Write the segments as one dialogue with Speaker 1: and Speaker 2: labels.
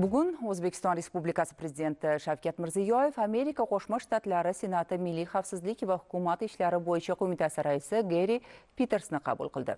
Speaker 1: bugun o'zbekiston respublikasi prezidenti shavkat mirziyoyev amerika qo'shma shtatlari senati milliy xavfsizlik va hukumat ishlari bo'yicha qo'mitasi raisi geri pitersni qabul qildi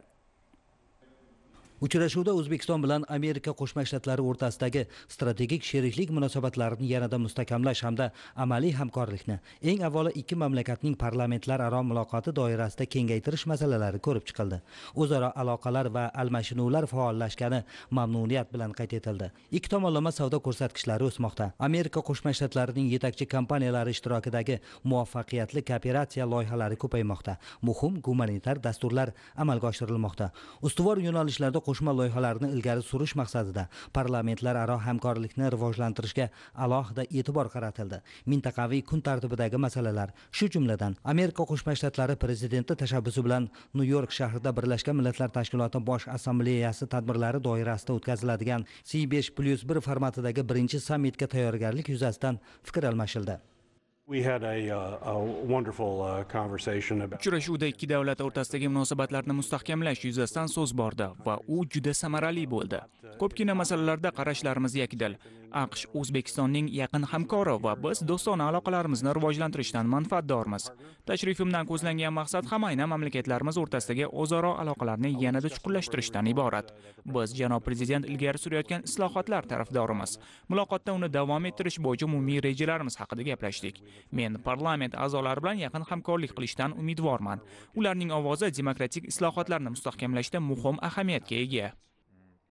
Speaker 2: uchrashuvda o'zbekiston bilan amerika qo'shma shtatlari o'rtasidagi strategik sheriklik munosabatlarini yanada mustahkamlash hamda amaliy hamkorlikni eng avvalo ikki mamlakatning parlamentlararo muloqoti doirasida kengaytirish masalalari ko'rib chiqildi o'zaro aloqalar va almashinuvlar faollashgani mamnuniyat bilan qayd etildi ikki tomonlama savdo ko'rsatkichlari o'smoqda amerika qo'shma shtatlarining yetakchi kompaniyalari ishtirokidagi muvaffaqiyatli kooperatsiya loyihalari ko'paymoqda muhim gumanitar dasturlar amalga oshirilmoqda ustuvor yo'nalishlarda qo'shma loyihalarni ilgari surish maqsadida parlamentlararo hamkorlikni rivojlantirishga alohida e'tibor qaratildi mintaqaviy kun tartibidagi masalalar shu jumladan amerika qo'shma shtatlari prezidenti tashabbusi bilan nyu york shahrida birlashgan millatlar tashkiloti bosh assambleyasi tadbirlari doirasida o'tkaziladigan c besh plyus bir formatidagi birinchi sammitga tayyorgarlik yuzasidan fikr almashildi
Speaker 3: Uh, uh, uchrashuvda ikki davlat
Speaker 4: o'rtasidagi munosabatlarni mustahkamlash yuzasidan so'z bordi va u juda samarali bo'ldi ko'pgina masalalarda qarashlarimiz yakdil aqsh o'zbekistonning yaqin hamkori va biz do'stona aloqalarimizni rivojlantirishdan manfaatdormiz tashrifimdan ko'zlangan maqsad ham aynan mamlakatlarimiz o'rtasidagi o'zaro aloqalarni yanada chuqurlashtirishdan iborat biz janob prezident ilgari surayotgan islohotlar tarafdorimiz muloqotda uni davom ettirish bo'yicha umumiy rejalarimiz haqida gaplashdik men parlament a'zolari bilan yaqin hamkorlik qilishdan umidvorman ularning ovozi demokratik islohotlarni mustahkamlashda muhim ahamiyatga ega